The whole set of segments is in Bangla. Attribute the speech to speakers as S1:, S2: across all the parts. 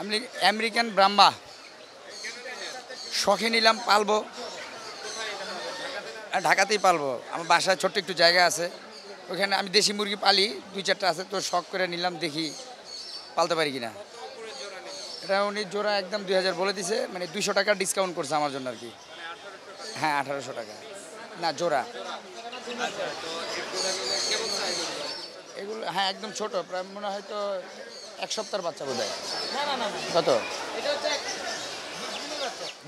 S1: আমি আমেরিকান ব্রাহ্মা শখে নিলাম পালবো ঢাকাতেই পালব আমার বাসায় ছোট্ট একটু জায়গা আছে ওখানে আমি দেশি মুরগি পালি দুই চারটা আছে তো শখ করে নিলাম দেখি পালতে পারি কিনা এটা উনি জোড়া একদম দুই বলে দিছে মানে দুইশো টাকা ডিসকাউন্ট করছে আমার জন্য আর কি হ্যাঁ আঠারোশো টাকা না জোড়া এগুলো হ্যাঁ একদম ছোট প্রায় মনে হয় তো এক সপ্তাহের বাচ্চা বোধ কত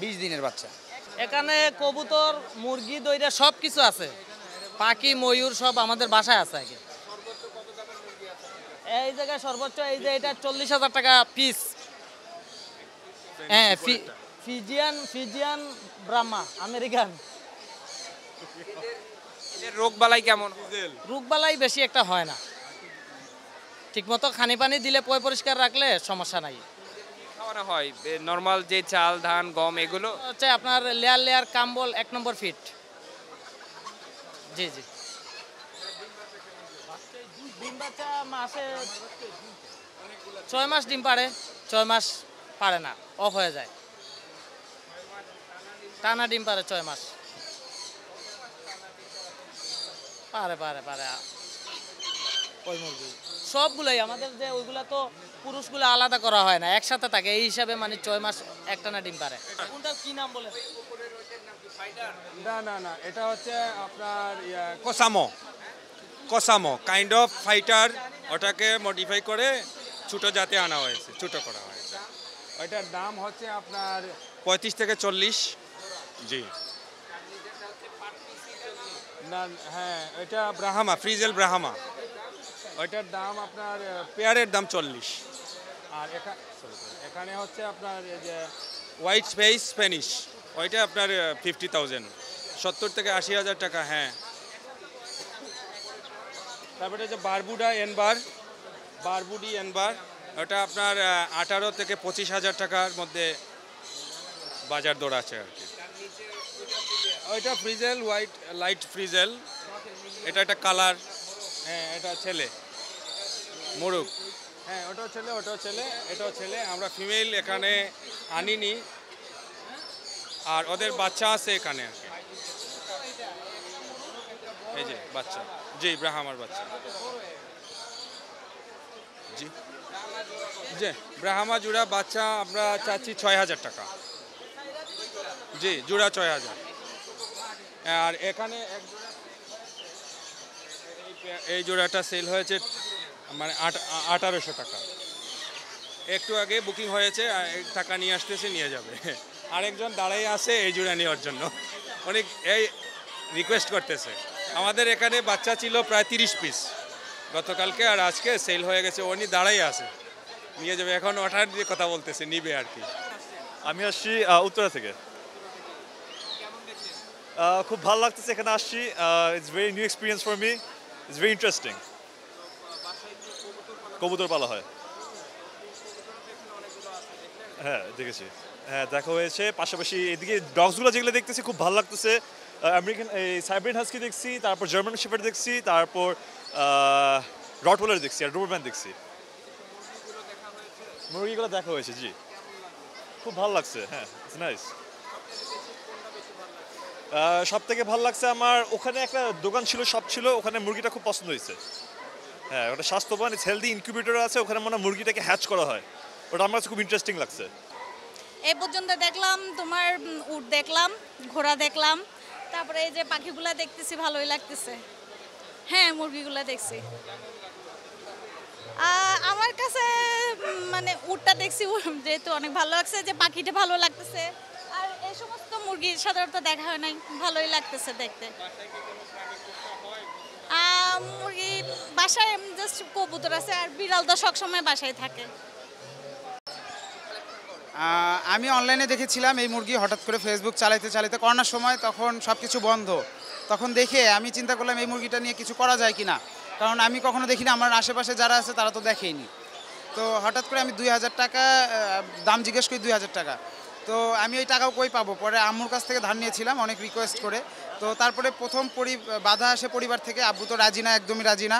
S1: বিশ দিনের
S2: বাচ্চা এখানে কবুতর মুরগি দইরা সব কিছু আছে পাখি ময়ূর সব আমাদের বাসায় আছে আগে এই জায়গায় সর্বোচ্চ এই যে এটা চল্লিশ হাজার টাকা পিস হ্যাঁ ফিজিয়ান ফিজিয়ান ব্রাহ্মা আমেরিকান রোগবালাই কেমন রোগবালাই বেশি একটা হয় না ঠিকমতো খানি পানি দিলে পয় পরিষ্কার রাখলে সমস্যা নাই
S3: খাওয়ানো হয় নর্মাল যে চাল ধান গম এগুলো হচ্ছে
S2: আপনার লেয়ার লেয়ার কাম্বল এক নম্বর ফিট জি জি ছয় মাস ডিম পারে ছয় মাস পারে না অফ হয়ে যায় টানা ডিম পারে ছয় মাস পারে পারে পারে ওই মুরগি সবগুলোই আমাদের যে ওইগুলো তো পুরুষগুলো আলাদা করা হয় না একসাথে থাকে এই হিসাবে মানে ছয় মাস একটানা ডিম পারে কোনটার কি নাম বলে
S3: না না না এটা হচ্ছে আপনার কোসামো কসামো কাইন্ড অফ ফাইটার ওটাকে মডিফাই করে ছোটো জাতে আনা হয়েছে ছোটো করা হয়েছে ওইটার দাম হচ্ছে আপনার পঁয়ত্রিশ থেকে চল্লিশ জি না হ্যাঁ এটা ব্রাহামা ফ্রিজেল ব্রাহামা ওইটার দাম আপনার পেয়ারের দাম চল্লিশ আর এখানে হচ্ছে আপনার যে হোয়াইট স্পেস স্প্যানিশ ওইটা আপনার ফিফটি থাউজেন্ড সত্তর থেকে আশি হাজার টাকা হ্যাঁ তারপরে যে বারবুডা এনবার বারবুডি এনবার ওটা আপনার আঠারো থেকে পঁচিশ হাজার টাকার মধ্যে বাজার দর আছে আর কি ওইটা ফ্রিজেল হোয়াইট লাইট ফ্রিজেল এটা একটা কালার হ্যাঁ এটা ছেলে মোরগ হ্যাঁ ওটাও ছেলে ওটাও ছেলে এটাও ছেলে আমরা ফিমেল এখানে আনিনি আর ওদের বাচ্চা আছে এখানে আর এই যে বাচ্চা জি ব্রাহ্মার বাচ্চা জি জি ব্রাহ্মা জোড়া বাচ্চা আমরা চাচ্ছি ছয় হাজার টাকা
S2: জি জোড়া ছয় হাজার আর এখানে এক জোড়া
S3: এই জোড়াটা সেল হয়েছে মানে আঠারোশো টাকা একটু আগে বুকিং হয়েছে টাকা নিয়ে আসতেছে নিয়ে যাবে আরেকজন দাঁড়াই আছে এই জুড়ে নেওয়ার জন্য অনেক এই রিকোয়েস্ট করতেছে আমাদের এখানে বাচ্চা ছিল প্রায় তিরিশ পিস গতকালকে আর আজকে সেল হয়ে গেছে উনি দাঁড়াই আছে নিয়ে যাবে এখন ওঠার দিয়ে কথা বলতেছে নিবে আর কি আমি আসছি উত্তরা থেকে খুব ভালো লাগতেছে এখানে আসছি it's very new experience for me it's very interesting কবুতর পালা হয় হ্যাঁ দেখেছি হ্যাঁ দেখা হয়েছে পাশাপাশি এদিকে ডগসগুলো যেগুলো দেখতেছি খুব ভালো লাগতেছে আমেরিকান এই সাইব্রিন হাস্কি দেখছি তারপর জার্মান শেফার দেখছি তারপর রটওয়েলার দেখছি আর ডোবরম্যান দেখছি মুরগিগুলো দেখা হয়েছে জি খুব ভালো লাগছে হ্যাঁ নাইস সব থেকে ভালো লাগছে আমার ওখানে একটা দোকান ছিল সব ছিল ওখানে মুরগিটা খুব পছন্দ হয়েছে হ্যাঁ ওটা স্বাস্থ্যবান হেলদি ইনকিউবেটর আছে ওখানে মনে মুরগিটাকে হ্যাচ করা হয় ওটা আমার কাছে খুব ইন্টারেস্টিং লাগছে
S2: এ পর্যন্ত দেখলাম তোমার উট দেখলাম ঘোড়া দেখলাম তারপরে এই যে পাখিগুলা দেখতেছি ভালোই লাগতেছে হ্যাঁ মুরগিগুলা দেখছি আমার কাছে মানে উটটা দেখছি যেহেতু অনেক ভালো লাগছে যে পাখিটা ভালো লাগতেছে আর এই সমস্ত মুরগি সাধারণত দেখা হয় নাই ভালোই লাগতেছে দেখতে বাসায় জাস্ট কবুতর আছে আর বিড়ালটা সবসময় বাসায় থাকে
S1: আমি অনলাইনে দেখেছিলাম এই মুরগি হঠাৎ করে ফেসবুক চালাইতে চালাইতে করোনার সময় তখন সব কিছু বন্ধ তখন দেখে আমি চিন্তা করলাম এই মুরগিটা নিয়ে কিছু করা যায় কি না কারণ আমি কখনো দেখিনি আমার আশেপাশে যারা আছে তারা তো দেখেইনি তো হঠাৎ করে আমি দুই হাজার টাকা দাম জিজ্ঞেস করি দুই হাজার টাকা তো আমি ওই টাকাও কই পাবো পরে আম্মুর কাছ থেকে ধার নিয়েছিলাম অনেক রিকোয়েস্ট করে তো তারপরে প্রথম পরি বাধা আসে পরিবার থেকে আব্বু তো রাজি না একদমই রাজি না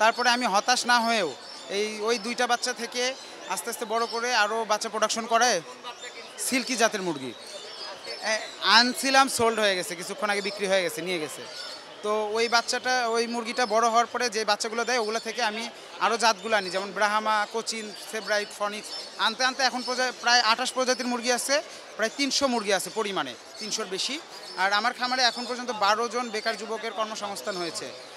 S1: তারপরে আমি হতাশ না হয়েও এই ওই দুইটা বাচ্চা থেকে আস্তে আস্তে বড় করে আরও বাচ্চা প্রোডাকশন করে সিল্কি জাতের মুরগি আনছিলাম সোল্ড হয়ে গেছে কিছুক্ষণ আগে বিক্রি হয়ে গেছে নিয়ে গেছে তো ওই বাচ্চাটা ওই মুরগিটা বড় হওয়ার পরে যে বাচ্চাগুলো দেয় ওগুলো থেকে আমি আরও জাতগুলো আনি যেমন ব্রাহামা কোচিন সেব্রাইট ফনিক্স আনতে আনতে এখন প্রায় আঠাশ প্রজাতির মুরগি আছে প্রায় তিনশো মুরগি আছে পরিমাণে তিনশোর বেশি আর আমার খামারে এখন পর্যন্ত বারো জন বেকার যুবকের কর্মসংস্থান হয়েছে